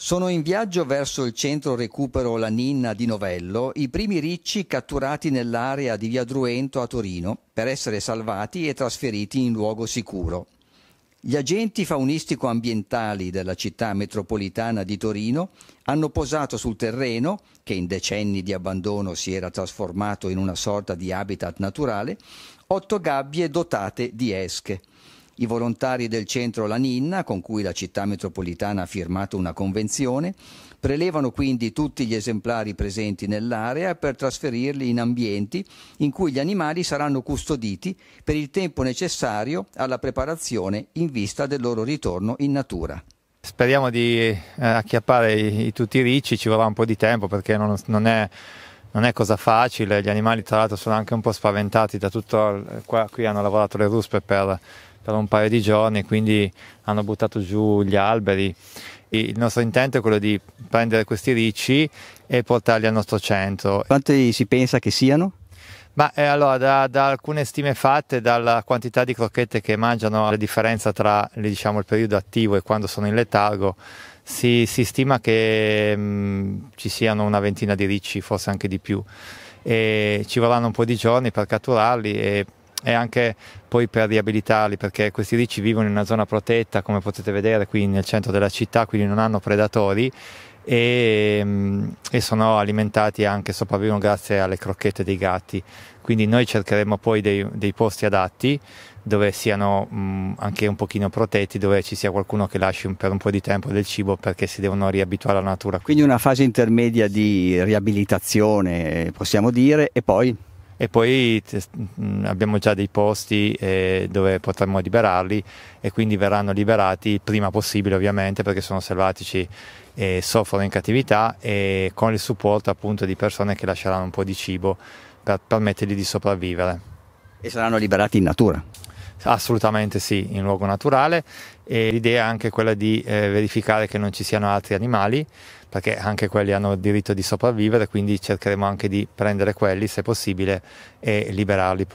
Sono in viaggio verso il centro recupero La Ninna di Novello i primi ricci catturati nell'area di Via Druento a Torino per essere salvati e trasferiti in luogo sicuro. Gli agenti faunistico-ambientali della città metropolitana di Torino hanno posato sul terreno, che in decenni di abbandono si era trasformato in una sorta di habitat naturale, otto gabbie dotate di esche i volontari del centro La Ninna, con cui la città metropolitana ha firmato una convenzione, prelevano quindi tutti gli esemplari presenti nell'area per trasferirli in ambienti in cui gli animali saranno custoditi per il tempo necessario alla preparazione in vista del loro ritorno in natura. Speriamo di eh, acchiappare i, i, tutti i ricci, ci vorrà un po' di tempo perché non, non è non è cosa facile, gli animali tra l'altro sono anche un po' spaventati da tutto, qua qui hanno lavorato le ruspe per per un paio di giorni, quindi hanno buttato giù gli alberi. E il nostro intento è quello di prendere questi ricci e portarli al nostro centro. Quanti si pensa che siano? Ma eh, allora, da, da, alcune stime fatte, dalla quantità di crocchette che mangiano, la differenza tra diciamo, il periodo attivo e quando sono in letargo, si, si stima che mh, mm, ci siano una ventina di ricci, forse anche di più. E ci vorranno un po' di giorni per catturarli e e anche poi per riabilitarli perché questi ricci vivono in una zona protetta come potete vedere qui nel centro della città quindi non hanno predatori e, mm, e sono alimentati anche sopravvivono grazie alle crocchette dei gatti quindi noi cercheremo poi dei, dei posti adatti dove siano mh, mm, anche un pochino protetti, dove ci sia qualcuno che lasci per un po' di tempo del cibo perché si devono riabituare alla natura. Quindi una fase intermedia di riabilitazione, possiamo dire, e poi e poi mm, abbiamo già dei posti eh, dove potremmo liberarli e quindi verranno liberati il prima possibile ovviamente perché sono selvatici e soffrono in cattività e con il supporto appunto di persone che lasceranno un po' di cibo per permettergli di sopravvivere. E saranno liberati in natura? Assolutamente sì, in luogo naturale e l'idea è anche quella di eh, verificare che non ci siano altri animali perché anche quelli hanno il diritto di sopravvivere, quindi cercheremo anche di prendere quelli se possibile e liberarli.